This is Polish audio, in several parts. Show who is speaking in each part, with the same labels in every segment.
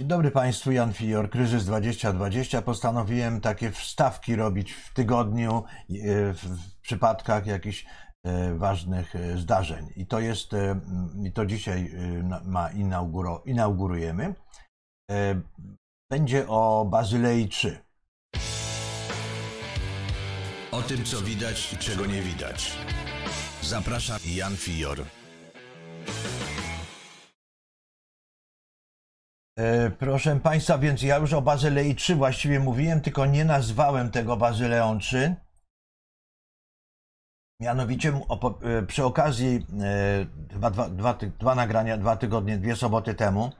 Speaker 1: Dzień dobry Państwu, Jan Fior, Kryzys 2020. Postanowiłem takie wstawki robić w tygodniu e, w przypadkach jakichś e, ważnych e, zdarzeń. I to jest, i to dzisiaj ma inauguro, inaugurujemy. Będzie o Bazylei 3. O tym, co widać i czego nie widać. Zapraszam Jan Fior. E, proszę Państwa, więc ja już o Bazylei 3 właściwie mówiłem, tylko nie nazwałem tego Bazyleą 3. Mianowicie e, przy okazji, e, dwa, dwa, dwa, nagrania, dwa tygodnie, dwie soboty temu,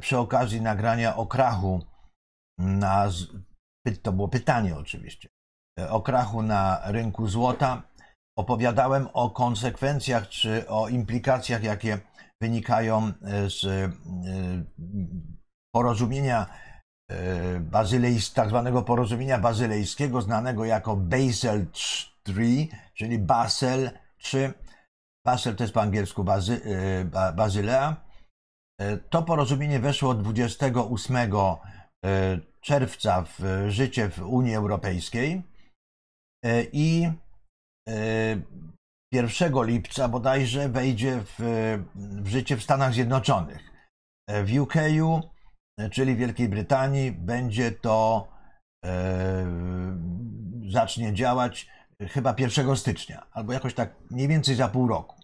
Speaker 1: przy okazji nagrania o krachu na, to było pytanie oczywiście, o krachu na rynku złota, opowiadałem o konsekwencjach czy o implikacjach, jakie wynikają e, z e, porozumienia e, bazylejs, tak zwanego porozumienia bazylejskiego, znanego jako Basel III, czyli Basel III. Basel to jest po angielsku Bazy, Bazylea. To porozumienie weszło 28 czerwca w życie w Unii Europejskiej i 1 lipca bodajże wejdzie w, e, w życie w Stanach Zjednoczonych. E, w UK, e, czyli Wielkiej Brytanii, będzie to e, zacznie działać chyba 1 stycznia, albo jakoś tak mniej więcej za pół roku.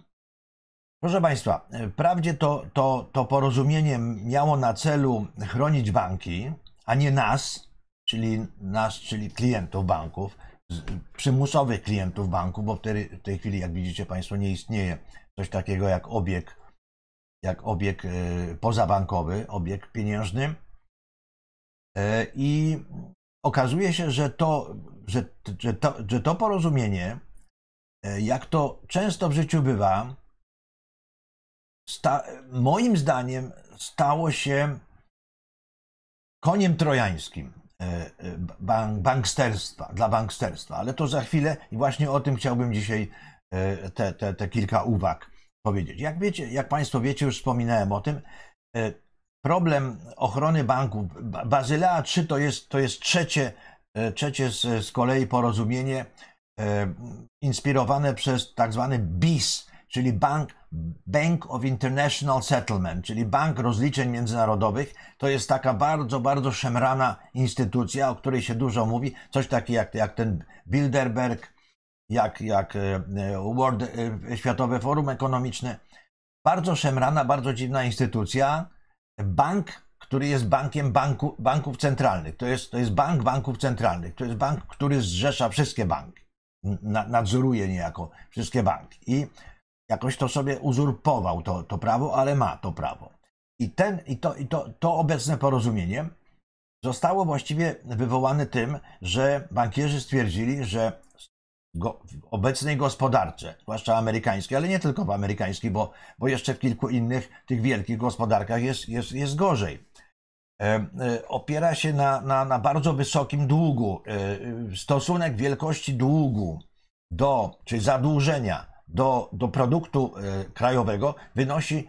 Speaker 1: Proszę Państwa, wprawdzie to, to, to porozumienie miało na celu chronić banki, a nie nas, czyli nas, czyli klientów banków przymusowych klientów banku, bo w tej, w tej chwili, jak widzicie Państwo, nie istnieje coś takiego jak obieg, jak obieg e, pozabankowy, obieg pieniężny. E, I okazuje się, że to, że, że to, że to porozumienie, e, jak to często w życiu bywa, sta, moim zdaniem stało się koniem trojańskim. E, e, bank, banksterstwa, dla banksterstwa, ale to za chwilę i właśnie o tym chciałbym dzisiaj e, te, te, te kilka uwag powiedzieć. Jak wiecie, jak Państwo wiecie, już wspominałem o tym, problem ochrony banków, Bazylea III to jest, to jest trzecie, trzecie z, z kolei porozumienie inspirowane przez tak zwany BIS, czyli Bank, Bank of International Settlement, czyli Bank Rozliczeń Międzynarodowych. To jest taka bardzo, bardzo szemrana instytucja, o której się dużo mówi. Coś takiego jak, jak ten Bilderberg, jak, jak e, e, World, e, Światowe Forum Ekonomiczne. Bardzo szemrana, bardzo dziwna instytucja. Bank, który jest bankiem banku, banków centralnych. To jest, to jest bank banków centralnych. To jest bank, który zrzesza wszystkie banki. nadzoruje niejako wszystkie banki. I Jakoś to sobie uzurpował to, to prawo, ale ma to prawo. I, ten, i, to, i to, to obecne porozumienie zostało właściwie wywołane tym, że bankierzy stwierdzili, że go, obecnej gospodarce, zwłaszcza amerykańskiej, ale nie tylko w amerykańskiej, bo, bo jeszcze w kilku innych tych wielkich gospodarkach jest, jest, jest gorzej. E, e, opiera się na, na, na bardzo wysokim długu. E, stosunek wielkości długu do, czyli zadłużenia do, do produktu e, krajowego wynosi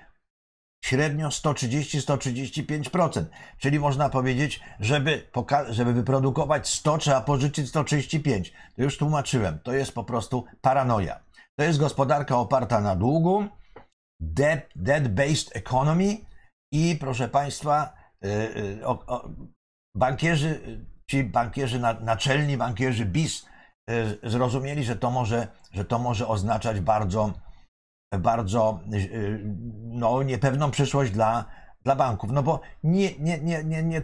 Speaker 1: średnio 130-135%. Czyli można powiedzieć, żeby, żeby wyprodukować 100, trzeba pożyczyć 135. To już tłumaczyłem. To jest po prostu paranoia. To jest gospodarka oparta na długu, debt-based economy i proszę Państwa, yy, o, o, bankierzy, ci bankierzy, naczelni bankierzy BIS Y, zrozumieli, że to może, że to może oznaczać bardzo, bardzo y, y, no, niepewną przyszłość dla, dla banków. No bo nie, nie, nie, nie, nie,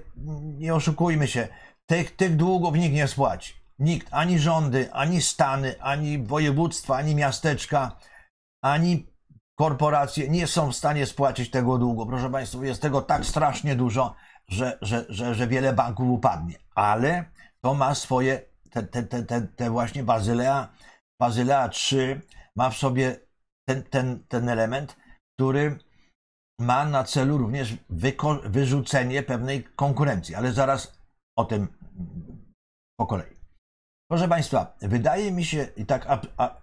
Speaker 1: nie oszukujmy się, tych, tych długów nikt nie spłaci. Nikt, ani rządy, ani stany, ani województwa, ani miasteczka, ani korporacje nie są w stanie spłacić tego długu. Proszę Państwa, jest tego tak strasznie dużo, że, że, że, że wiele banków upadnie. Ale to ma swoje te, te, te, te, te właśnie Bazylea, Bazylea 3 ma w sobie ten, ten, ten element, który ma na celu również wyko- wyrzucenie pewnej konkurencji, ale zaraz o tym po kolei. Proszę Państwa, wydaje mi się, i tak a, a,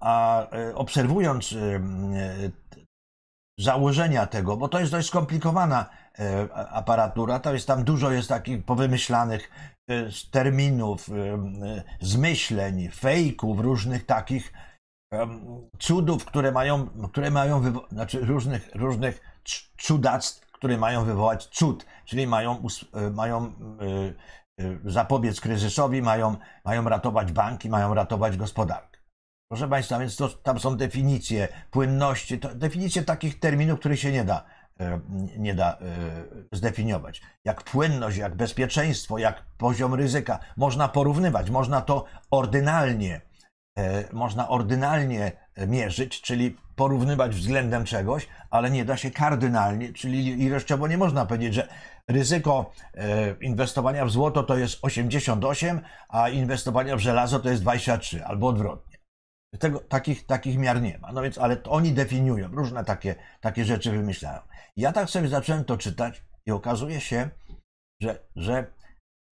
Speaker 1: a, e, obserwując e, założenia tego, bo to jest dość skomplikowana e, aparatura, to jest tam dużo jest takich powymyślanych e, terminów, e, zmyśleń, fejków, różnych takich cudów, które mają, które mają wywo- znaczy różnych, różnych cudactw, które mają wywołać cud, czyli mają, mają zapobiec kryzysowi, mają, mają ratować banki, mają ratować gospodarkę. Proszę Państwa, więc to, tam są definicje płynności, to, definicje takich terminów, których się nie da, e, nie da e, zdefiniować. Jak płynność, jak bezpieczeństwo, jak poziom ryzyka. Można porównywać, można to ordynalnie, e, można ordynalnie mierzyć, czyli porównywać względem czegoś, ale nie da się kardynalnie, czyli ilościowo nie można powiedzieć, że ryzyko inwestowania w złoto to jest 88, a inwestowania w żelazo to jest 23, albo odwrotnie. Tego, takich, takich miar nie ma. No więc, ale oni definiują, różne takie, takie rzeczy wymyślają. Ja tak sobie zacząłem to czytać i okazuje się, że, że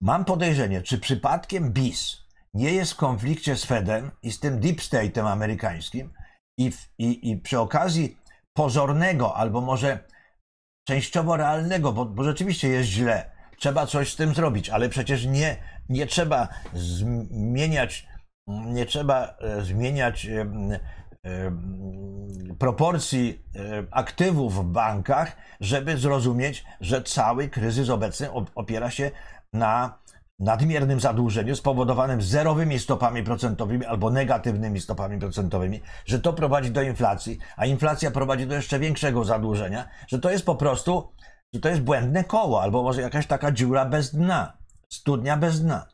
Speaker 1: mam podejrzenie, czy przypadkiem BIS nie jest w konflikcie z Fedem i z tym deep state'em amerykańskim i, w, i, i przy okazji pozornego albo może częściowo realnego, bo, bo rzeczywiście jest źle, trzeba coś z tym zrobić, ale przecież nie, nie trzeba zmieniać nie trzeba e, zmieniać e, e, proporcji aktywów w bankach, żeby zrozumieć, że cały kryzys obecny opiera się na nadmiernym zadłużeniu spowodowanym zerowymi stopami procentowymi albo negatywnymi stopami procentowymi, że to prowadzi do inflacji, a inflacja prowadzi do jeszcze większego zadłużenia, że to jest po prostu, że to jest błędne koło, albo może jakaś taka dziura bez dna, studnia bez dna.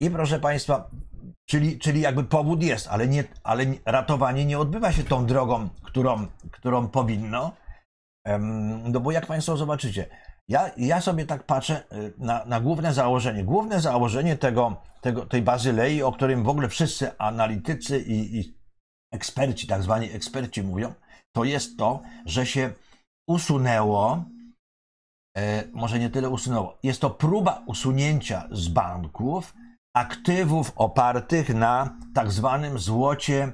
Speaker 1: I proszę Państwa, Czyli, czyli jakby powód jest, ale, nie, ale ratowanie nie odbywa się tą drogą, którą, którą powinno. No bo jak Państwo zobaczycie, ja, ja sobie tak patrzę y, na, na główne założenie. Główne założenie tego, tego, tej bazylei, o którym w ogóle wszyscy analitycy i, i eksperci, tak zwani eksperci mówią, to jest to, że się usunęło, e, może nie tyle usunęło, jest to próba usunięcia z banków aktywów opartych na tak zwanym złocie,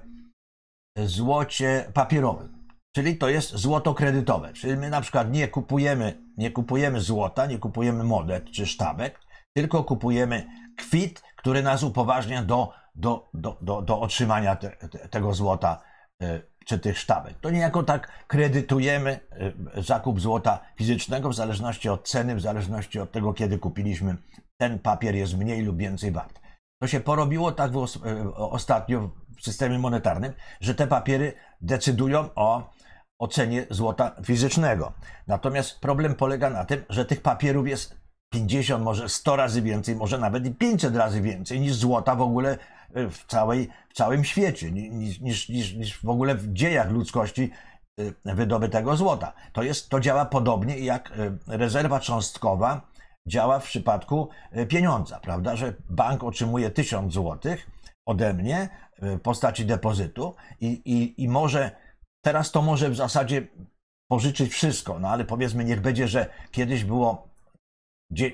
Speaker 1: złocie papierowym. Czyli to jest złoto kredytowe. Czyli my na przykład nie kupujemy, nie kupujemy złota, nie kupujemy monet czy sztabek, tylko kupujemy kwit, który nas upoważnia do, do, do, do, do otrzymania te, te, tego złota e, czy tych sztabek. To niejako tak kredytujemy e, zakup złota fizycznego w zależności od ceny, w zależności od tego, kiedy kupiliśmy ten papier jest mniej lub więcej wart. To się porobiło tak e, ostatnio w systemie monetarnym, że te papiery decydują o ocenie złota fizycznego. Natomiast problem polega na tym, że tych papierów jest 50, może 100 razy więcej, może nawet i 500 razy więcej niż złota w ogóle e, w, całej, w całym świecie, niż, niż, niż, niż w ogóle w dziejach ludzkości e, wydobytego złota. To, jest, to działa podobnie jak rezerwa cząstkowa działa w przypadku e, pieniądza, prawda? Że bank otrzymuje 1000 zł ode mnie e, w postaci depozytu i, i, i może teraz to może w zasadzie pożyczyć wszystko, no ale powiedzmy, niech będzie, że kiedyś było,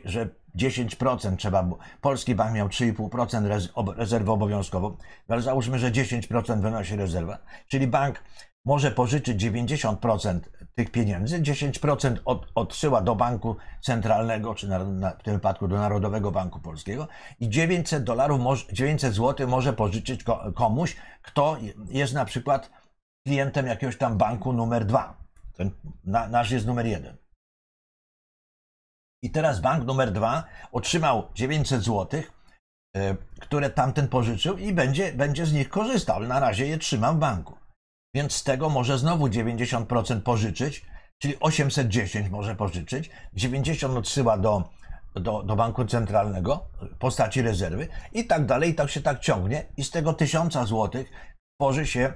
Speaker 1: że 10% trzeba było. Polski bank miał 3,5% rezerwy ob, rezerwę obowiązkową, no ale załóżmy, że 10% wynosi rezerwa. Czyli bank może pożyczyć 90% tych pieniędzy. 10% od, odsyła do banku centralnego, czy na, na, w tym wypadku do Narodowego Banku Polskiego i 900 dolarów, 900 zł może pożyczyć komuś, kto jest na przykład klientem jakiegoś tam banku numer dwa. Ten, na, nasz jest numer jeden. I teraz bank numer dwa otrzymał 900 zł, e, które tamten pożyczył i będzie, będzie z nich korzystał. Na razie je trzymam w banku więc z tego może znowu 90% pożyczyć, czyli 810 może pożyczyć, 90 odsyła do, do, do banku centralnego w postaci rezerwy i tak dalej, i tak się tak ciągnie i z tego 1000 złotych tworzy się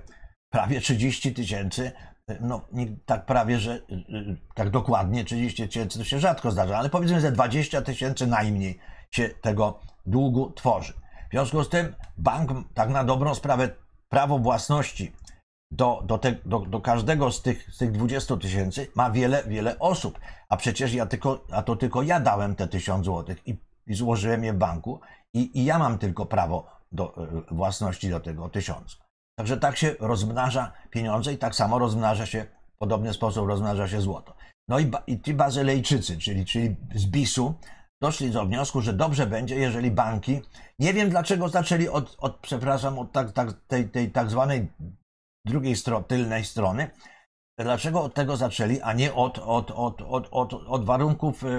Speaker 1: prawie 30 tysięcy, no tak prawie, że y, y, tak dokładnie 30 tysięcy to się rzadko zdarza, ale powiedzmy, że 20 tysięcy najmniej się tego długu tworzy. W związku z tym bank tak na dobrą sprawę prawo własności do, do, te, do, do każdego z tych, z tych 20 tysięcy ma wiele, wiele osób. A przecież ja tylko, a to tylko ja dałem te 1000 złotych i, i złożyłem je w banku i, i ja mam tylko prawo do e, własności do tego 1000. Także tak się rozmnaża pieniądze i tak samo rozmnaża się, w podobny sposób rozmnaża się złoto. No i, ba, i ci Bazylejczycy, czyli, czyli z BIS-u, doszli do wniosku, że dobrze będzie, jeżeli banki, nie wiem dlaczego zaczęli od, od przepraszam, od tak, tak, tej, tej tak zwanej drugiej strony, tylnej strony. Dlaczego od tego zaczęli, a nie od, od, od, od, od, od warunków e,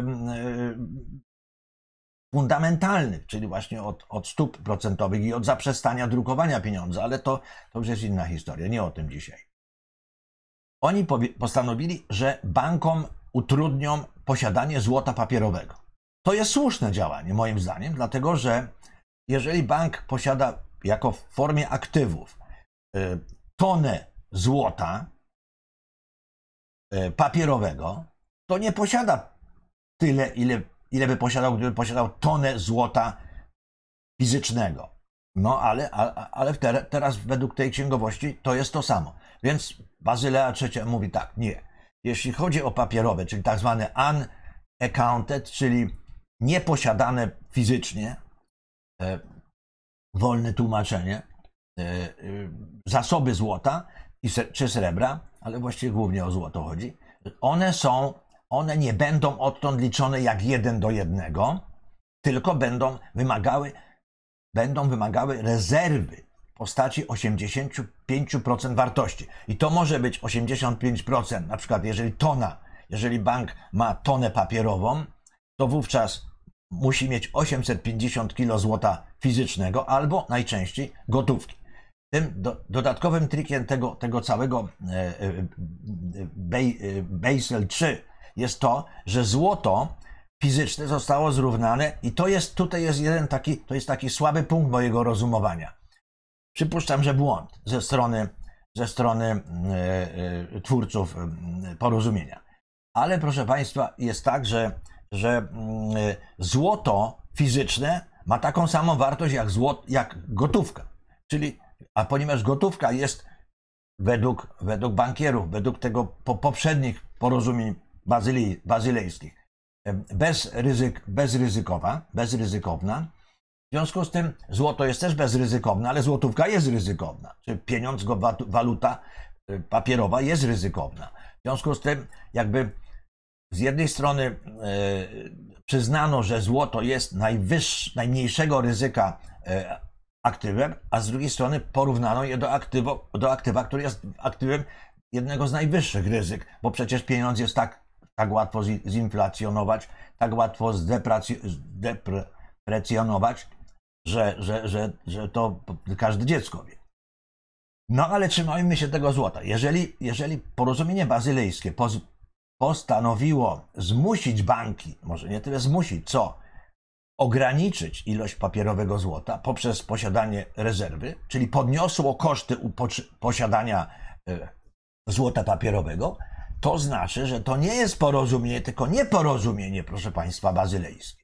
Speaker 1: fundamentalnych, czyli właśnie od, od stóp procentowych i od zaprzestania drukowania pieniądza, ale to, to już jest inna historia, nie o tym dzisiaj. Oni postanowili, że bankom utrudnią posiadanie złota papierowego. To jest słuszne działanie, moim zdaniem, dlatego że jeżeli bank posiada jako w formie aktywów e, tonę złota e, papierowego, to nie posiada tyle, ile, ile by posiadał, gdyby posiadał tonę złota fizycznego. No ale, ale teraz według tej księgowości to jest to samo. Więc Bazylea III mówi tak, nie. Jeśli chodzi o papierowe, czyli tak zwane unaccounted, czyli nieposiadane fizycznie, e, wolne tłumaczenie, E, e, zasoby złota czy srebra, ale właściwie głównie o złoto chodzi, one są, one nie będą odtąd liczone jak jeden do jednego, tylko będą wymagały, będą wymagały rezerwy w postaci 85% wartości. I to może być 85%, na przykład jeżeli tona, jeżeli bank ma tonę papierową, to wówczas musi mieć 850 kg złota fizycznego albo najczęściej gotówki. Tym do, dodatkowym trikiem tego, tego całego e, e, e, Basel 3 jest to, że złoto fizyczne zostało zrównane i to jest, tutaj jest jeden taki, to jest taki słaby punkt mojego rozumowania. Przypuszczam, że błąd ze strony, ze strony twórców porozumienia. Ale proszę Państwa, jest tak, że, że mm, złoto fizyczne ma taką samą wartość jak, złot, jak gotówka. Czyli a ponieważ gotówka jest według, według bankierów, według tego po, poprzednich porozumień bazylii, bazylejskich, bez ryzyk, bezryzykowa, bezryzykowna. W związku z tym złoto jest też bezryzykowne, ale złotówka jest ryzykowna. Czy pieniądz, go waluta y, papierowa jest ryzykowna. W związku z tym jakby z jednej strony y, przyznano, że złoto jest najwyższ, najmniejszego ryzyka e, aktywem, a z drugiej strony porównano je do, aktywo, do aktywa, który jest aktywem jednego z najwyższych ryzyk, bo przecież pieniądz jest tak, tak łatwo zinflacjonować, tak łatwo zdeprecjonować, że, że, że, że to każde dziecko wie. No ale trzymajmy się tego złota. Jeżeli, jeżeli porozumienie Bazylejskie poz, postanowiło zmusić banki, może nie tyle zmusić, co ograniczyć ilość papierowego złota poprzez posiadanie rezerwy, czyli podniosło koszty posiadania e, złota papierowego, to znaczy, że to nie jest porozumienie, tylko nieporozumienie, proszę Państwa, bazylejskie.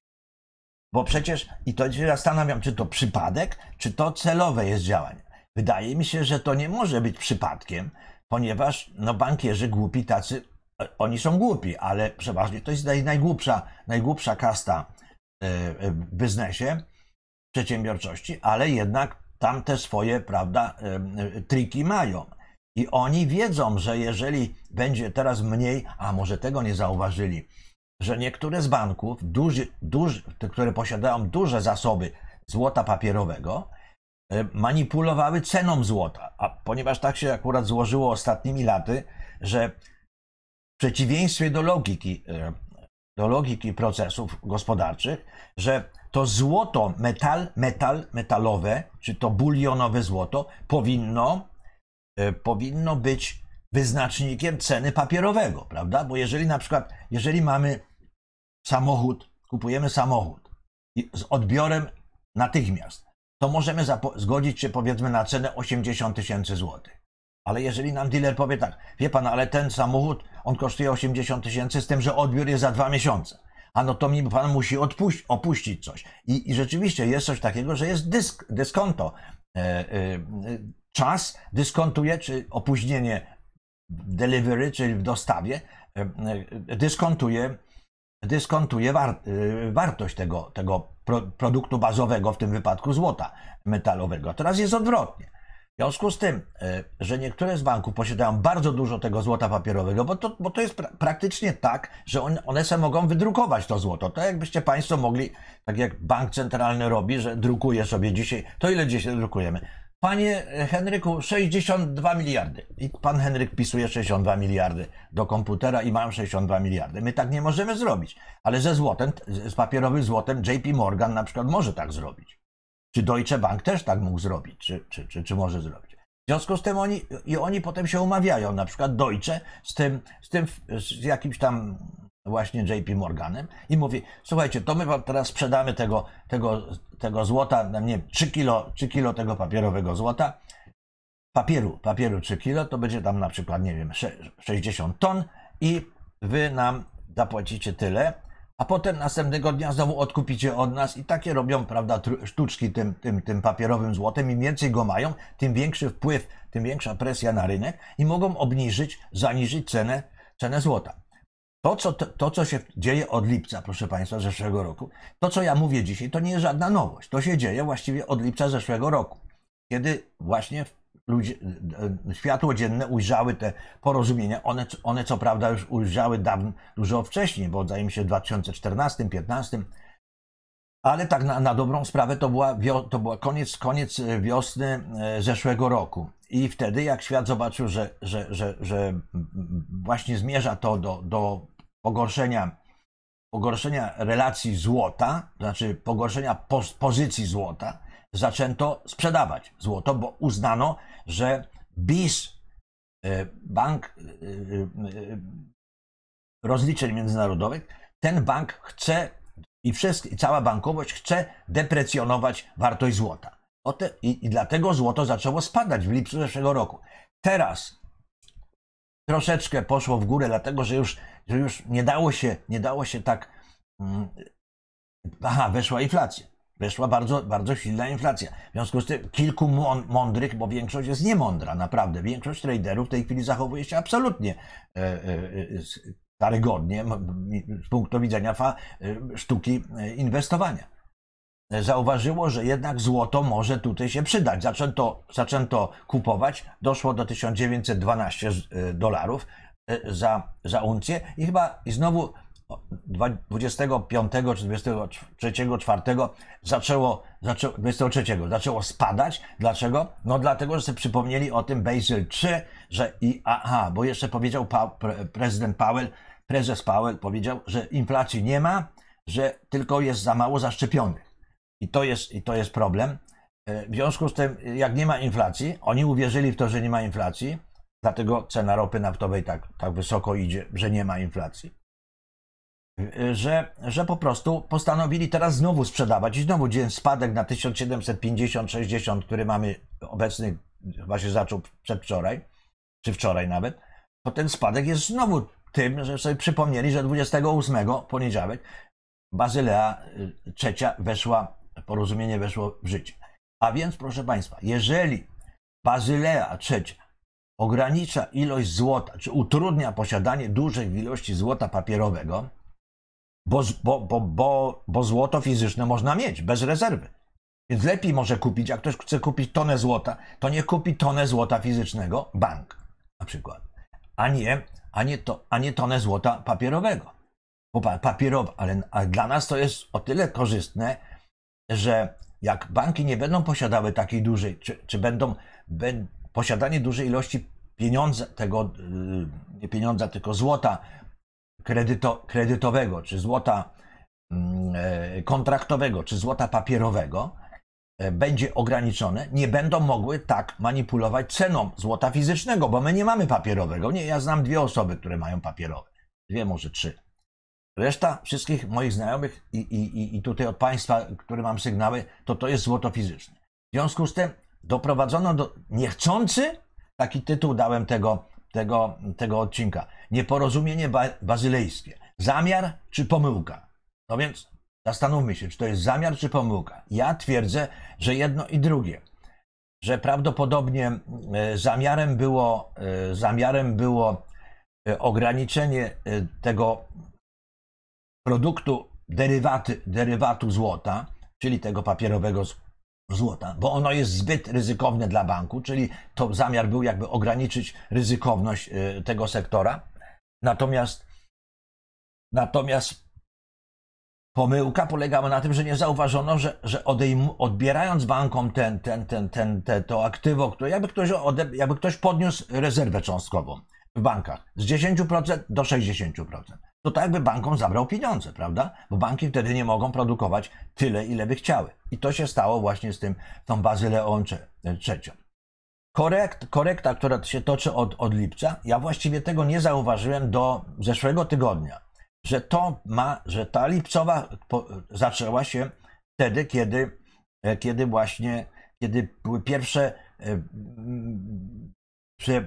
Speaker 1: Bo przecież, i to się zastanawiam, czy to przypadek, czy to celowe jest działanie. Wydaje mi się, że to nie może być przypadkiem, ponieważ no, bankierzy głupi tacy, e, oni są głupi, ale przeważnie to jest najgłupsza, najgłupsza kasta E, e, biznesie, przedsiębiorczości, ale jednak tam te swoje, prawda, e, triki mają. I oni wiedzą, że jeżeli będzie teraz mniej, a może tego nie zauważyli, że niektóre z banków, duży, duży, te, które posiadają duże zasoby złota papierowego, manipulowały ceną złota. A ponieważ tak się akurat złożyło ostatnimi laty, że w przeciwieństwie do logiki do logiki procesów gospodarczych, że to złoto, metal, metal, metalowe, czy to bulionowe złoto powinno, e, powinno być wyznacznikiem ceny papierowego, prawda? Bo jeżeli na przykład, jeżeli mamy samochód, kupujemy samochód z odbiorem natychmiast, to możemy zgodzić się powiedzmy na cenę 80 tysięcy złotych. Ale jeżeli nam dealer powie tak, wie pan, ale ten samochód, on kosztuje 80 tysięcy, z tym, że odbiór jest za dwa miesiące. A no to mi pan musi odpuść, opuścić coś. I, I, rzeczywiście jest coś takiego, że jest dysk, dyskonto. E, e, czas dyskontuje, czy opóźnienie delivery, czyli w dostawie, e, e, dyskontuje, dyskontuje war- e, wartość tego, tego pro- produktu bazowego, w tym wypadku złota metalowego. Teraz jest odwrotnie. W związku z tym, e, że niektóre z banków posiadają bardzo dużo tego złota papierowego, bo to, bo to jest pra- praktycznie tak, że on, one se mogą wydrukować to złoto. To jakbyście Państwo mogli, tak jak bank centralny robi, że drukuje sobie dzisiaj, to ile dzisiaj drukujemy? Panie Henryku, 62 miliardy. I pan Henryk pisuje 62 miliardy do komputera i mam 62 miliardy. My tak nie możemy zrobić, ale ze złotem, z papierowym złotem JP Morgan na przykład może tak zrobić. Czy Deutsche Bank też tak mógł zrobić, czy, czy, czy, czy może zrobić? W związku z tym oni, i oni potem się umawiają, na przykład Deutsche z tym, z tym, z jakimś tam właśnie JP Morganem i mówi, słuchajcie, to my wam teraz sprzedamy tego, tego, tego złota, nie wiem, 3 kilo, 3 kilo tego papierowego złota, papieru, papieru 3 kilo, to będzie tam na przykład, nie wiem, 60 ton i wy nam zapłacicie tyle, a potem następnego dnia znowu odkupicie od nas i takie robią, prawda, sztuczki tym, tym, tym papierowym złotem. Im więcej go mają, tym większy wpływ, tym większa presja na rynek i mogą obniżyć, zaniżyć cenę, cenę złota. To co, to, to, co się dzieje od lipca, proszę Państwa, zeszłego roku, to, co ja mówię dzisiaj, to nie jest żadna nowość. To się dzieje właściwie od lipca zeszłego roku, kiedy właśnie ludzie, e, e, światło dzienne ujrzały te porozumienia. One, one co prawda już ujrzały dawno, dużo wcześniej, bo zdaje mi się w 2014-2015, ale tak na, na, dobrą sprawę to była, to była koniec, koniec e, wiosny zeszłego roku. I wtedy, jak świat zobaczył, że, że, że, że właśnie zmierza to do, do pogorszenia, pogorszenia relacji złota, to znaczy pogorszenia poz, pozycji złota, zaczęto sprzedawać złoto, bo uznano, że BIS, e, bank e, e, rozliczeń międzynarodowych, ten bank chce i, wszystko, i cała bankowość chce deprecjonować wartość złota. Te, i, I dlatego złoto zaczęło spadać w lipcu zeszłego roku. Teraz troszeczkę poszło w górę, dlatego że już, że już nie dało się, nie dało się tak. Mm, aha, weszła inflacja. Weszła bardzo, bardzo silna inflacja. W związku z tym kilku mądrych, bo większość jest niemądra, naprawdę. Większość traderów w tej chwili zachowuje się absolutnie e, e, e, karygodnie z punktu widzenia sztuki inwestowania zauważyło, że jednak złoto może tutaj się przydać. Zaczęto, zaczęto kupować, doszło do 1912 dolarów za, za uncję i chyba i znowu 25 czy 23, zaczęło, zaczęło, 23 zaczęło spadać. Dlaczego? No dlatego, że sobie przypomnieli o tym Basil 3, że i aha, bo jeszcze powiedział pa, pre, prezydent Powell, prezes Powell powiedział, że inflacji nie ma, że tylko jest za mało zaszczepionych. I to jest, i to jest problem. E, w związku z tym, jak nie ma inflacji, oni uwierzyli w to, że nie ma inflacji, dlatego cena ropy naftowej tak, tak wysoko idzie, że nie ma inflacji że, że po prostu postanowili teraz znowu sprzedawać i znowu dzień spadek na 1750-60, który mamy obecny, chyba się zaczął przedwczoraj, czy wczoraj nawet, to ten spadek jest znowu tym, że sobie przypomnieli, że 28 poniedziałek Bazylea y, trzecia weszła, porozumienie weszło w życie. A więc, proszę Państwa, jeżeli Bazylea trzecia ogranicza ilość złota, czy utrudnia posiadanie dużej ilości złota papierowego, bo, bo, bo, bo, bo złoto fizyczne można mieć bez rezerwy. Więc lepiej może kupić, jak ktoś chce kupić tonę złota, to nie kupi tonę złota fizycznego, bank na przykład, a nie, a nie, to, a nie tonę złota papierowego. Bo ale dla nas to jest o tyle korzystne, że jak banki nie będą posiadały takiej dużej, czy, czy będą be, posiadanie dużej ilości pieniądza, tego y, nie pieniądza, tylko złota kredyto, kredytowego, czy złota mm, e, kontraktowego, czy złota papierowego e, będzie ograniczone, nie będą mogły tak manipulować ceną złota fizycznego, bo my nie mamy papierowego. Nie, ja znam dwie osoby, które mają papierowe. Dwie, może trzy. Reszta wszystkich moich znajomych i, i, i tutaj od państwa, które mam sygnały, to to jest złoto fizyczne. W związku z tym doprowadzono do niechcący, taki tytuł dałem tego tego, tego odcinka. Nieporozumienie ba bazylejskie. Zamiar czy pomyłka? No więc zastanówmy się, czy to jest zamiar czy pomyłka. Ja twierdzę, że jedno i drugie. Że prawdopodobnie e, zamiarem było, e, zamiarem było e, ograniczenie tego produktu derywaty, derywatu złota, czyli tego papierowego złota, bo ono jest zbyt ryzykowne dla banku, czyli to zamiar był jakby ograniczyć ryzykowność y, tego sektora. Natomiast natomiast pomyłka polegała na tym, że nie zauważono, że, że odejm, odbierając bankom ten, ten, ten, ten, te, to aktywo, które jakby ktoś, ode, jakby ktoś podniósł rezerwę cząstkową w bankach z 10% do 60% to to jakby bankom zabrał pieniądze, prawda? Bo banki wtedy nie mogą produkować tyle, ile by chciały. I to się stało właśnie z tym, tą Bazyleą trzecią. Korekt, korekta, która się toczy od, od lipca, ja właściwie tego nie zauważyłem do zeszłego tygodnia, że to ma, że ta lipcowa po, zaczęła się wtedy, kiedy, e, kiedy właśnie, kiedy były pierwsze e, prze,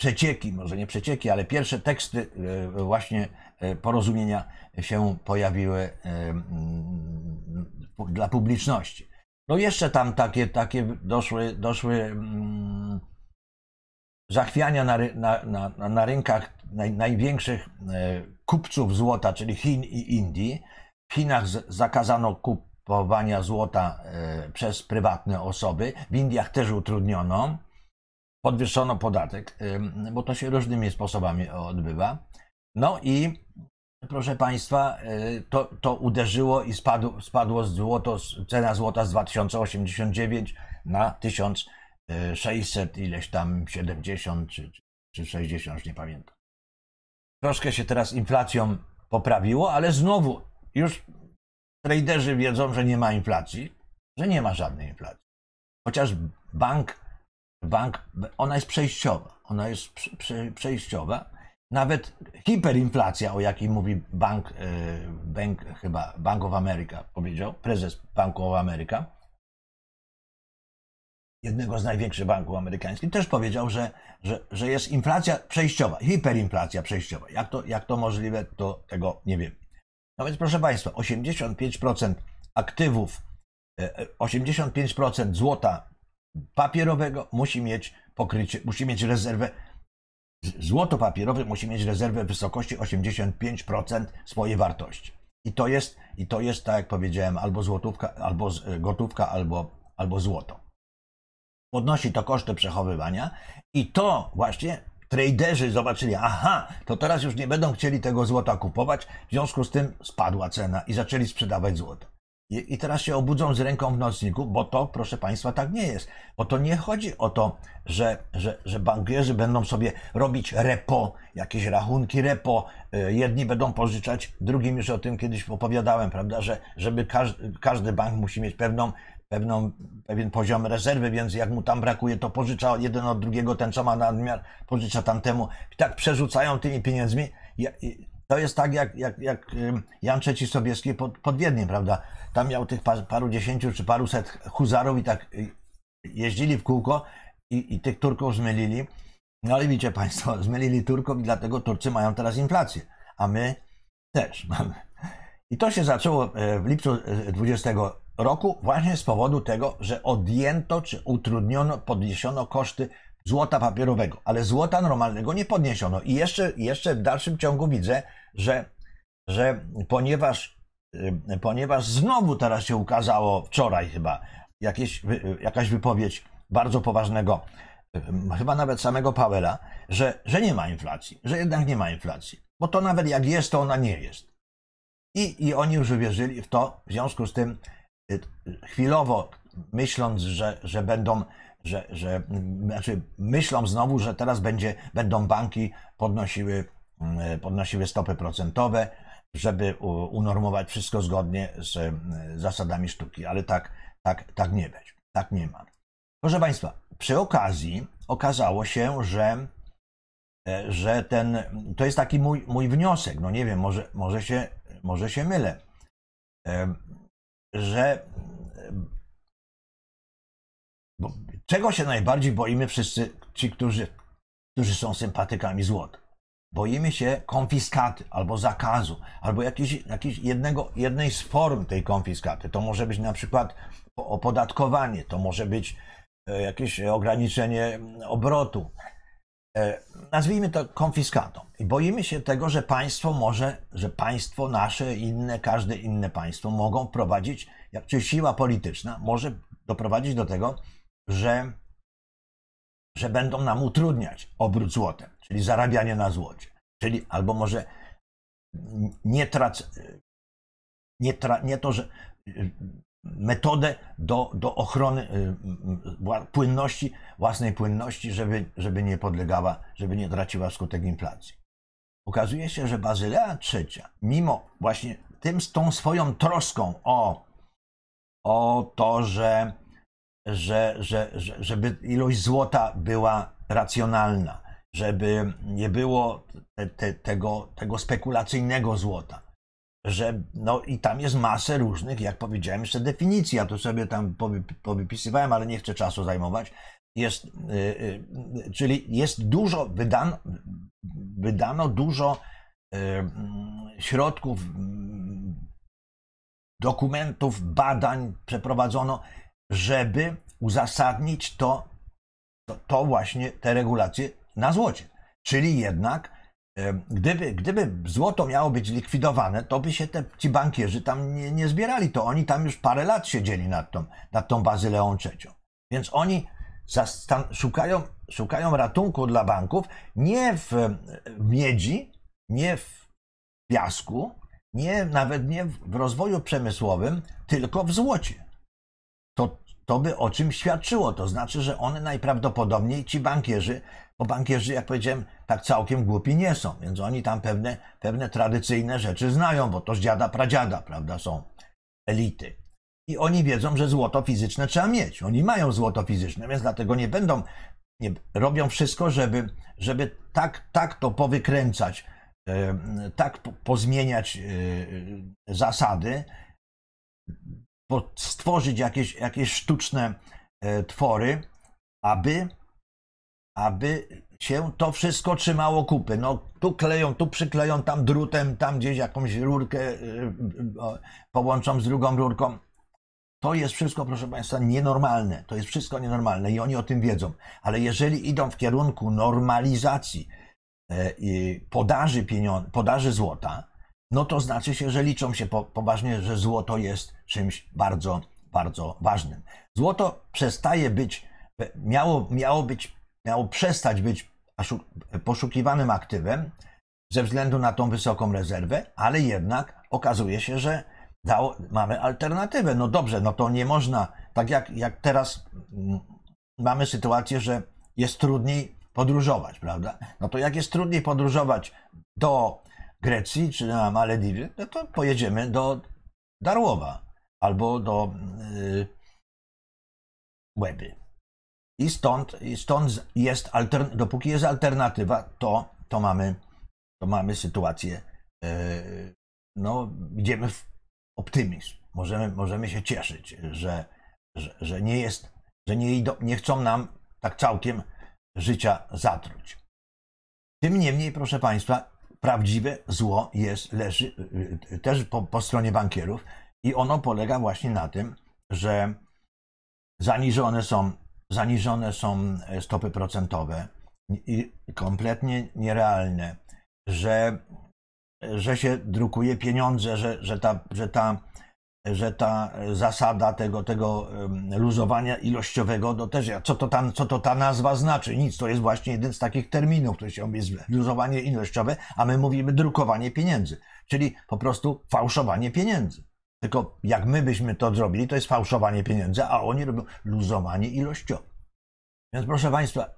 Speaker 1: przecieki, może nie przecieki, ale pierwsze teksty e, właśnie E, porozumienia się pojawiły e, mm, dla publiczności. No jeszcze tam takie, takie doszły, doszły mm, zachwiania na, na, na, na rynkach naj, największych e, kupców złota, czyli Chin i Indii. W Chinach zakazano kupowania złota przez prywatne osoby, w Indiach też utrudniono, podwyższono podatek, bo to się różnymi sposobami odbywa. No i proszę Państwa, y, to, to uderzyło i spadło, spadło złoto, cena złota z 2089 na 1600 y, ileś tam 70 czy, czy 60, już nie pamiętam. Troszkę się teraz inflacją poprawiło, ale znowu już traderzy wiedzą, że nie ma inflacji, że nie ma żadnej inflacji. Chociaż bank, bank ona jest przejściowa, ona jest przejściowa, nawet hiperinflacja, o jakiej mówi bank, e, bank chyba Bank of America powiedział, prezes Banku of America, jednego z największych banków amerykańskich, też powiedział, że, że, że jest inflacja przejściowa, hiperinflacja przejściowa. Jak to, jak to możliwe, to tego nie wiem. No więc proszę Państwa, 85% aktywów, 85% e, e, złota papierowego musi mieć pokrycie, musi mieć rezerwę Złoto papierowe musi mieć rezerwę w wysokości 85% swojej wartości. I to jest, i to jest tak jak powiedziałem, albo złotówka, albo e, gotówka, albo, albo złoto. Podnosi to koszty przechowywania i to właśnie traderzy zobaczyli, aha, to teraz już nie będą chcieli tego złota kupować, w związku z tym spadła cena i zaczęli sprzedawać złoto. I, I teraz się obudzą z ręką w nocniku, bo to, proszę Państwa, tak nie jest. Bo to nie chodzi o to, że, że, że bankierzy będą sobie robić repo, jakieś rachunki repo. Y, jedni będą pożyczać, drugim już o tym kiedyś opowiadałem, prawda, że żeby każdy, każdy bank musi mieć pewną, pewną, pewien poziom rezerwy, więc jak mu tam brakuje, to pożycza jeden od drugiego, ten co ma nadmiar, pożycza tamtemu. I tak przerzucają tymi pieniędzmi. Ja, to jest tak, jak, jak, jak Jan III Sobieski pod, pod Wiedniem, prawda? Tam miał tych par, paru dziesięciu czy paruset huzarów i tak y, jeździli w kółko i, i tych Turków zmylili. No ale widzicie Państwo, zmylili Turków i dlatego Turcy mają teraz inflację, a my też mamy. I to się zaczęło e, w lipcu 20 e, roku właśnie z powodu tego, że odjęto czy utrudniono, podniesiono koszty złota papierowego, ale złota normalnego nie podniesiono. I jeszcze, jeszcze w dalszym ciągu widzę, że, że ponieważ, y, ponieważ znowu teraz się ukazało, wczoraj chyba, jakieś, jakaś wypowiedź bardzo poważnego, y, chyba nawet samego Powella, że, że nie ma inflacji, że jednak nie ma inflacji. Bo to nawet jak jest, to ona nie jest. I, I oni już uwierzyli w to, w związku z tym y, chwilowo myśląc, że, że będą, że, że znaczy myślą znowu, że teraz będzie, będą banki podnosiły Mm, e, podnosiły stopy procentowe, żeby unormować wszystko zgodnie z mm, zasadami sztuki, ale tak, tak, tak nie być, Tak nie ma. Proszę Państwa, przy okazji okazało się, że, e, że ten, to jest taki mój, mój wniosek, no nie wiem, może, może, się, może się mylę, e, że czego się najbardziej boimy wszyscy ci, którzy, którzy są sympatykami złota? boimy się konfiskaty albo zakazu, albo jakiejś, jakiejś jednego, jednej z form tej konfiskaty. To może być na przykład opodatkowanie, to może być e, jakieś ograniczenie obrotu. E, nazwijmy to konfiskatą. I boimy się tego, że państwo może, że państwo nasze, inne, każde inne państwo mogą prowadzić, czy siła polityczna może doprowadzić do tego, że że będą nam utrudniać obrót złotem, czyli zarabianie na złocie. Czyli albo może nie trac, nie, tra, nie to, że metodę do, do ochrony y, y, płynności, własnej płynności, żeby, żeby nie podlegała, żeby nie traciła wskutek inflacji. Okazuje się, że Bazylea III, mimo właśnie tym, tą swoją troską o, o to, że że, że, że, żeby ilość złota była racjonalna, żeby nie było te, te, tego, tego spekulacyjnego złota. Że, no i tam jest masę różnych, jak powiedziałem, jeszcze definicji. Ja to sobie tam powypisywałem, ale nie chcę czasu zajmować. Jest, yy, yy, czyli jest dużo, wydano, wydano dużo yy, środków, mm, dokumentów, badań przeprowadzono żeby uzasadnić to, to, właśnie te regulacje na złocie. Czyli jednak e, Gdyby, gdyby złoto miało być likwidowane, to by się te, ci bankierzy tam nie, nie zbierali. To oni tam już parę lat siedzieli nad tą, nad tą Bazyleą III. Więc oni zastan- szukają, szukają ratunku dla banków nie w miedzi, nie w piasku, nie, nawet nie w rozwoju przemysłowym, tylko w złocie. To to by o czym świadczyło. To znaczy, że one najprawdopodobniej, ci bankierzy, bo bankierzy, jak powiedziałem, tak całkiem głupi nie są, więc oni tam pewne, pewne tradycyjne rzeczy znają, bo to z dziada pradziada, prawda, są elity. I oni wiedzą, że złoto fizyczne trzeba mieć. Oni mają złoto fizyczne, więc dlatego nie będą, nie, robią wszystko, żeby, żeby tak, tak to powykręcać, tak pozmieniać e, zasady, stworzyć jakieś, jakieś sztuczne e, twory, aby, aby się to wszystko trzymało kupy. No tu kleją, tu przykleją, tam drutem, tam gdzieś jakąś rurkę e, połączą z drugą rurką. To jest wszystko, proszę Państwa, nienormalne. To jest wszystko nienormalne i oni o tym wiedzą. Ale jeżeli idą w kierunku normalizacji e, podaży, pieniądze, podaży złota, no to znaczy się, że liczą się po, poważnie, że złoto jest czymś bardzo, bardzo ważnym. Złoto przestaje być, e, miało, miało być, miało przestać być poszukiwanym aktywem ze względu na tą wysoką rezerwę, ale jednak okazuje się, że dało, mamy alternatywę. No dobrze, no to nie można, tak jak, jak teraz mm, mamy sytuację, że jest trudniej podróżować, prawda? No to jak jest trudniej podróżować do Grecji czy na Malediwy, no to pojedziemy do Darłowa albo do y, Łeby. I stąd, i stąd jest, altern, dopóki jest alternatywa, to, to, mamy, to mamy sytuację, yy, no idziemy w optymizm. Możemy, możemy się cieszyć, że, że, że nie jest, że nie, idą, nie chcą nam tak całkiem życia zatruć. Tym niemniej, proszę Państwa, prawdziwe zło jest, leży y, y, też po, po stronie bankierów i ono polega właśnie na tym, że zaniżone są, zaniżone są e, stopy procentowe i kompletnie nierealne, że, że się drukuje pieniądze, że, że, ta, że ta że ta zasada tego, tego luzowania ilościowego, no też ja, co to, ta, co to ta nazwa znaczy? Nic, to jest właśnie jeden z takich terminów, który się obiecuje luzowanie ilościowe, a my mówimy drukowanie pieniędzy, czyli po prostu fałszowanie pieniędzy. Tylko jak my byśmy to zrobili, to jest fałszowanie pieniędzy, a oni robią luzowanie ilościowe. Więc proszę Państwa,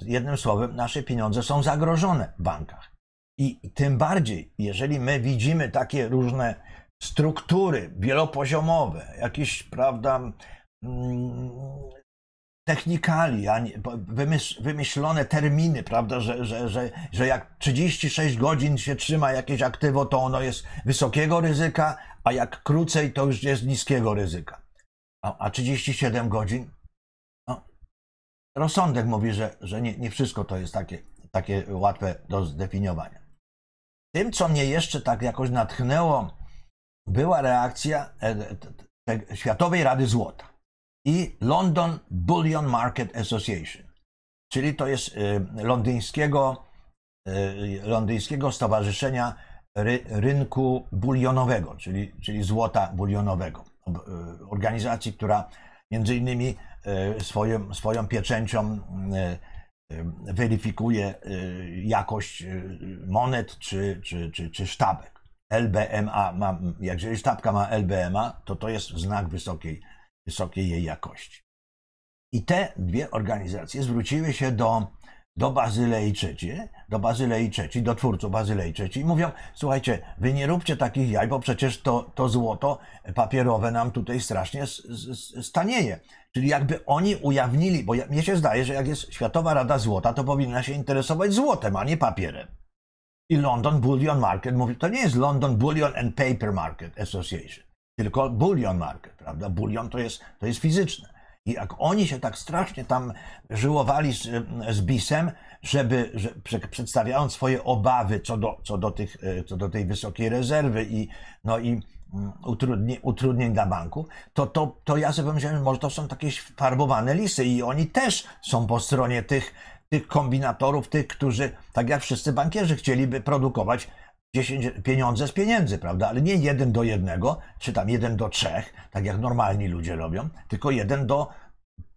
Speaker 1: jednym słowem, nasze pieniądze są zagrożone w bankach. I tym bardziej, jeżeli my widzimy takie różne struktury wielopoziomowe, jakieś, prawda, mm, technikali, wymyślone terminy, prawda, że, że, że, że jak 36 godzin się trzyma jakieś aktywo, to ono jest wysokiego ryzyka, a jak krócej, to już jest niskiego ryzyka. A, 37 godzin? No, rozsądek mówi, że, że nie, nie wszystko to jest takie, takie łatwe do zdefiniowania. Tym, co mnie jeszcze tak jakoś natchnęło, była reakcja e, e, Światowej Rady Złota i London Bullion Market Association, czyli to jest e, londyńskiego, londyńskiego Stowarzyszenia Rynku Bulionowego, czyli, czyli złota bulionowego. Organizacji, która między innymi swoją, swoją pieczęcią weryfikuje jakość monet czy, czy, czy, czy sztabek. LBMA, ma, jeżeli sztabka ma LBMA, to to jest znak wysokiej, wysokiej jej jakości. I te dwie organizacje zwróciły się do, do Bazylei III, do Bazylei III, do twórców Bazylei III i mówią, słuchajcie, wy nie róbcie takich jaj, bo przecież to, to złoto papierowe nam tutaj strasznie stanieje. Czyli jakby oni ujawnili, bo ja, mnie się zdaje, że jak jest Światowa Rada Złota, to powinna się interesować złotem, a nie papierem. I London Bullion Market mówi, to nie jest London Bullion and Paper Market Association, tylko Bullion Market, prawda? Bullion to jest, to jest fizyczne. I jak oni się tak strasznie tam żyłowali z, z BIS-em, żeby, że, przedstawiając swoje obawy co do, co do, tych, e, co do tej wysokiej rezerwy i, no i mm, utrudnień, utrudnień dla banków, to, to, to ja sobie pomyślałem, może to są takie farbowane lisy i oni też są po stronie tych, tych kombinatorów, tych, którzy, tak jak wszyscy bankierzy, chcieliby produkować 10 pieniądze z pieniędzy, prawda? Ale nie jeden do jednego, czy tam jeden do trzech, tak jak normalni ludzie robią, tylko jeden do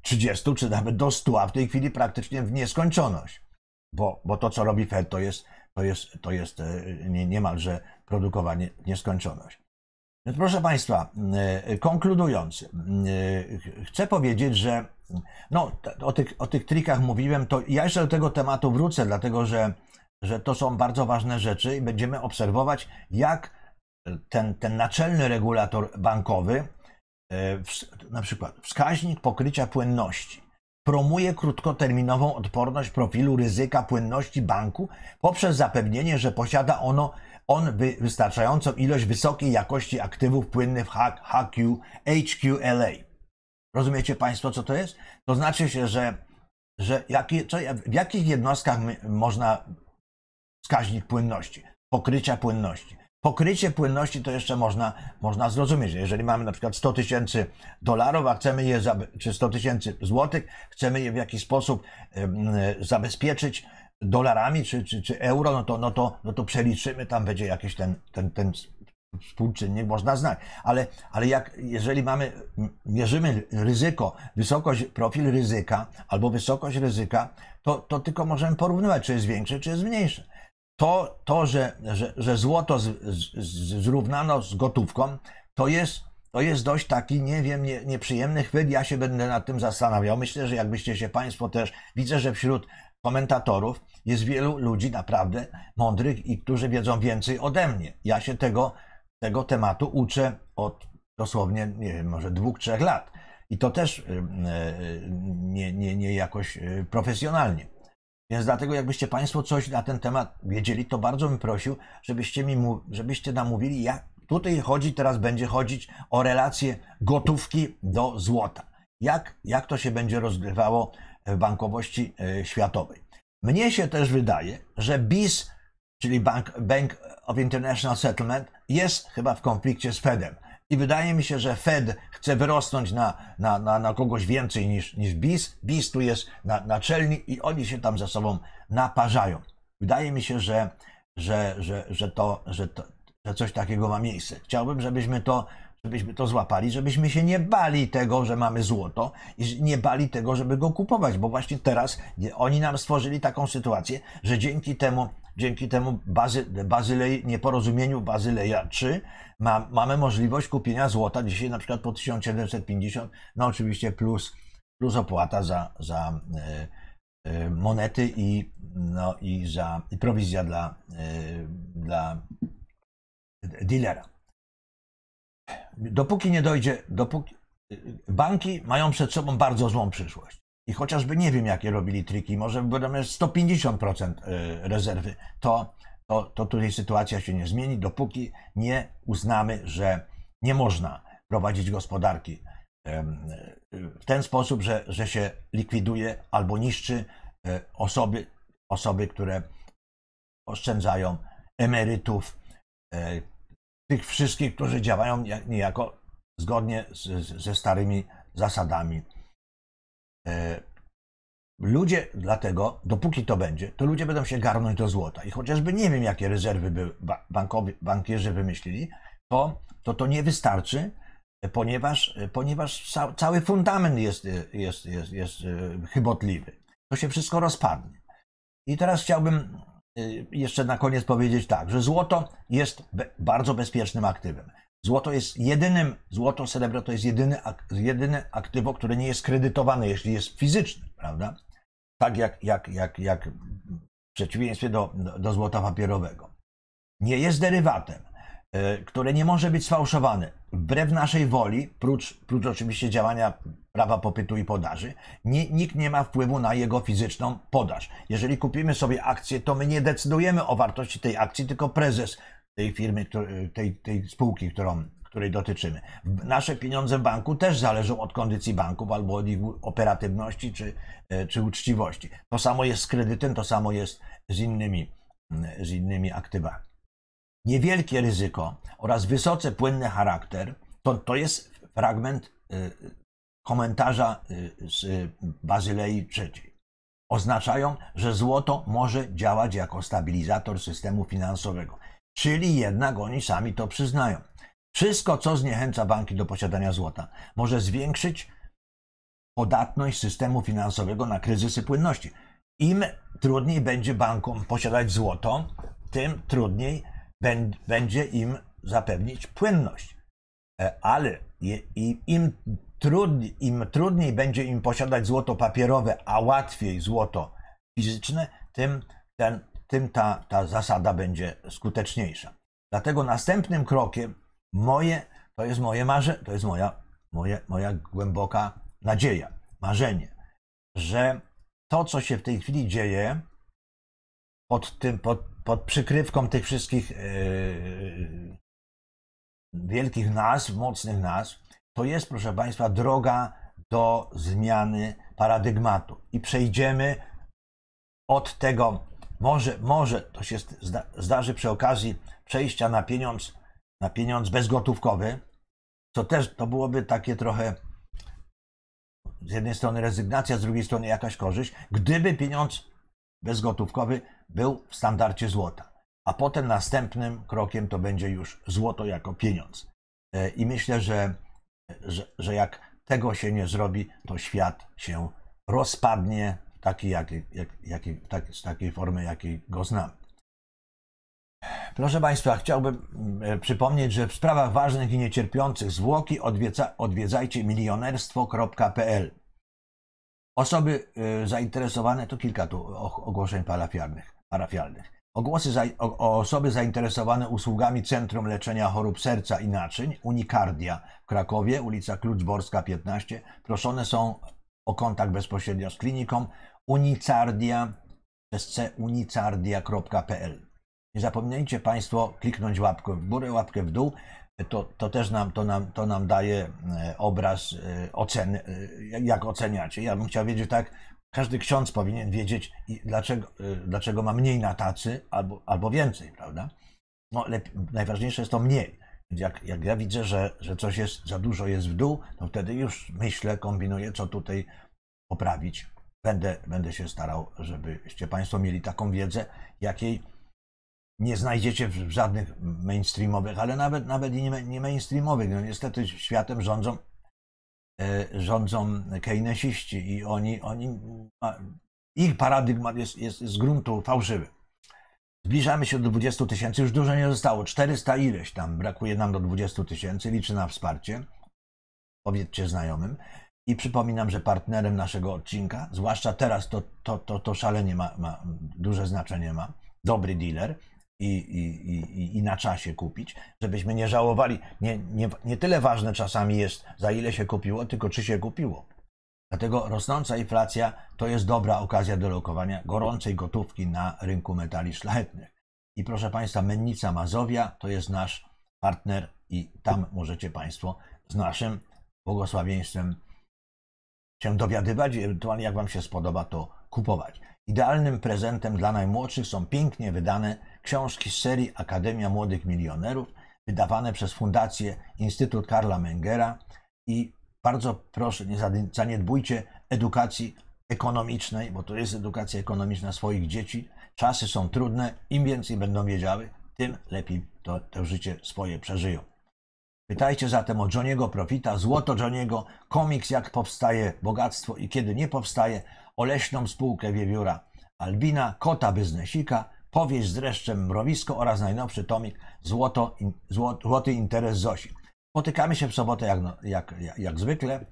Speaker 1: 30, czy nawet do 100, a w tej chwili praktycznie w nieskończoność. Bo, bo to, co robi Fed, to jest, to jest, to jest e, nie, niemalże produkowanie w nieskończoność proszę Państwa, y, konkludując, y, chcę powiedzieć, że no, o, tych, o tych trikach mówiłem, to ja jeszcze do tego tematu wrócę, dlatego że, że to są bardzo ważne rzeczy i będziemy obserwować, jak ten, ten naczelny regulator bankowy, y, na przykład wskaźnik pokrycia płynności, promuje krótkoterminową odporność profilu ryzyka płynności banku poprzez zapewnienie, że posiada ono on wy, wystarczającą ilość wysokiej jakości aktywów płynnych w HQ, HQLA. Rozumiecie Państwo, co to jest? To znaczy się, że, że jaki co, w jakich jednostkach my, można wskaźnik płynności, pokrycia płynności. Pokrycie płynności to jeszcze można, można zrozumieć. Jeżeli mamy na przykład 100 tysięcy dolarów, a chcemy je, czy 100 tysięcy złotych, chcemy je w jakiś sposób e, zabezpieczyć, dolarami czy, czy, czy euro, no to, no, to, no to przeliczymy, tam będzie jakiś ten, ten, ten współczynnik, można znać. Ale, ale jak, jeżeli mamy, mierzymy ryzyko, wysokość, profil ryzyka albo wysokość ryzyka, to, to tylko możemy porównywać, czy jest większe, czy jest mniejsze. To, to że, że, że złoto z, z, z, zrównano z gotówką, to jest to jest dość taki, nie wiem, nie, nieprzyjemny chwyt. Ja się będę nad tym zastanawiał. Myślę, że jakbyście się Państwo też, widzę, że wśród komentatorów jest wielu ludzi naprawdę mądrych i którzy wiedzą więcej ode mnie. Ja się tego, tego tematu uczę od dosłownie, nie wiem, może dwóch, trzech lat. I to też y, y, nie, nie, nie jakoś y, profesjonalnie. Więc dlatego, jakbyście Państwo coś na ten temat wiedzieli, to bardzo bym prosił, żebyście, mi, żebyście nam mówili, jak Tutaj chodzi, teraz będzie chodzić o relację gotówki do złota. Jak, jak to się będzie rozgrywało w bankowości e, światowej? Mnie się też wydaje, że BIS, czyli Bank, Bank of International Settlement, jest chyba w konflikcie z Fedem. I wydaje mi się, że Fed chce wyrosnąć na, na, na, na kogoś więcej niż, niż BIS. BIS tu jest na, czelni i oni się tam ze sobą naparzają. Wydaje mi się, że, że, że, że, to, że to, że coś takiego ma miejsce. Chciałbym, żebyśmy to, żebyśmy to złapali, żebyśmy się nie bali tego, że mamy złoto i nie bali tego, żeby go kupować, bo właśnie teraz oni nam stworzyli taką sytuację, że dzięki temu, dzięki temu bazy, Bazylei, nieporozumieniu Bazyleja 3 ma, mamy możliwość kupienia złota dzisiaj na przykład po 1750, no oczywiście plus, plus opłata za, za e, e, monety i, no, i za i prowizja dla, y, dla dealera. Dopóki nie dojdzie, dopóki. Banki mają przed sobą bardzo złą przyszłość. I chociażby nie wiem, jakie robili triki, może będą mieć 150% rezerwy, to, to, to tutaj sytuacja się nie zmieni, dopóki nie uznamy, że nie można prowadzić gospodarki w ten sposób, że, że się likwiduje albo niszczy e, osoby, osoby, które oszczędzają emerytów, e, tych wszystkich, którzy działają niejako zgodnie z, ze starymi zasadami. E, ludzie dlatego, dopóki to będzie, to ludzie będą się garnąć do złota. I chociażby nie wiem, jakie rezerwy by bankowi, bankierzy wymyślili, to, to to nie wystarczy, ponieważ, ponieważ cały fundament jest, jest, jest, jest e, chybotliwy. To się wszystko rozpadnie. I teraz chciałbym Y, jeszcze na koniec powiedzieć tak, że złoto jest be, bardzo bezpiecznym aktywem. Złoto jest jedynym, złoto, srebro to jest jedyny, jedyne aktywo, które nie jest kredytowane, jeśli jest fizyczne, prawda? Tak jak, jak, jak, jak w przeciwieństwie do, do złota papierowego. Nie jest derywatem. E, które nie może być sfałszowane wbrew naszej woli, prócz, prócz oczywiście działania prawa popytu i podaży, nie, nikt nie ma wpływu na jego fizyczną podaż. Jeżeli kupimy sobie akcję, to my nie decydujemy o wartości tej akcji, tylko prezes tej firmy, tej, tej spółki, którą, której dotyczymy. Nasze pieniądze w banku też zależą od kondycji banków albo od ich operatywności czy, e, czy uczciwości. To samo jest z kredytem, to samo jest z innymi, z innymi aktywami niewielkie ryzyko oraz wysoce płynny charakter, to, to jest fragment y, komentarza y, z y, Bazylei III. Oznaczają, że złoto może działać jako stabilizator systemu finansowego. Czyli jednak oni sami to przyznają. Wszystko, co zniechęca banki do posiadania złota, może zwiększyć podatność systemu finansowego na kryzysy płynności. Im trudniej będzie bankom posiadać złoto, tym trudniej będzie im zapewnić płynność. E, ale im trudniej, im trudniej będzie im posiadać złoto papierowe, a łatwiej złoto fizyczne, tym, ten, tym ta, ta zasada będzie skuteczniejsza. Dlatego następnym krokiem moje, to jest moje marze, to jest moja, moje, moja głęboka nadzieja, marzenie, że to, co się w tej chwili dzieje pod tym, pod pod przykrywką tych wszystkich e, e, wielkich nazw, mocnych nazw, to jest, proszę Państwa, droga do zmiany paradygmatu. I przejdziemy od tego, może, może to się zdarzy przy okazji przejścia na pieniądz, na pieniądz bezgotówkowy, co też to byłoby takie trochę z jednej strony rezygnacja, z drugiej strony jakaś korzyść, gdyby pieniądz bezgotówkowy był w standardzie złota. A potem następnym krokiem to będzie już złoto jako pieniądz. E, I myślę, że, że, że jak tego się nie zrobi, to świat się rozpadnie w takiej, jak, jak, jak, tak, z takiej formy, jakiej go znamy. Proszę Państwa, chciałbym e, przypomnieć, że w sprawach ważnych i niecierpiących zwłoki odwiedza, odwiedzajcie milionerstwo.pl. Osoby y, zainteresowane, to kilka tu ogłoszeń parafialnych. parafialnych. Ogłosy za, o, osoby zainteresowane usługami Centrum Leczenia Chorób Serca i Naczyń Unikardia w Krakowie, ulica Kluczborska 15, proszone są o kontakt bezpośrednio z kliniką unicardia przez c unicardia.pl. Nie zapomnijcie Państwo kliknąć łapkę w górę, łapkę w dół to, to też nam to, nam, to nam daje e, obraz e, oceny, e, jak oceniacie. Ja bym chciał wiedzieć tak, każdy ksiądz powinien wiedzieć, dlaczego, dlaczego ma mniej na tacy albo, albo więcej, prawda? No, lepiej, najważniejsze jest to mniej. Jak, jak ja widzę, że, że coś jest za dużo jest w dół, to wtedy już myślę, kombinuję, co tutaj poprawić. Będę, będę się starał, żebyście Państwo mieli taką wiedzę, jakiej nie znajdziecie w żadnych mainstreamowych, ale nawet, nawet i nie, mainstreamowych. No niestety światem rządzą, e, rządzą keynesiści i oni, oni ich paradygmat jest, jest z gruntu fałszywy. Zbliżamy się do 20 tysięcy, już dużo nie zostało. 400 ileś tam, brakuje nam do 20 tysięcy, liczy na wsparcie. Powiedzcie znajomym. I przypominam, że partnerem naszego odcinka, zwłaszcza teraz, to, to, to, to szalenie ma, ma duże znaczenie ma, dobry dealer, i, i, i, i na czasie kupić, żebyśmy nie żałowali. Nie, nie, nie tyle ważne czasami jest, za ile się kupiło, tylko czy się kupiło. Dlatego rosnąca inflacja to jest dobra okazja do lokowania gorącej gotówki na rynku metali szlachetnych. I proszę Państwa, Mennica Mazowia to jest nasz partner i tam możecie Państwo z naszym błogosławieństwem się dowiadywać i ewentualnie jak Wam się spodoba to kupować. Idealnym prezentem dla najmłodszych są pięknie wydane książki z serii Akademia Młodych Milionerów, wydawane przez Fundację Instytut Karla Mengera i bardzo proszę, nie zaniedbujcie edukacji ekonomicznej, bo to jest edukacja ekonomiczna swoich dzieci. Czasy są trudne, im więcej będą wiedziały, tym lepiej to, to życie swoje przeżyją. Pytajcie zatem o Johniego Profita, Złoto Johniego, komiks jak powstaje bogactwo i kiedy nie powstaje, o leśną spółkę wiewióra Albina, kota biznesika, powieść z reszczem Mrowisko oraz najnowszy tomik Złoto, Złoty Interes Zosi. Spotykamy się w sobotę jak, no, jak, jak, jak zwykle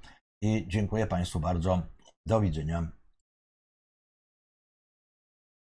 Speaker 1: i dziękuję Państwu bardzo. Do widzenia.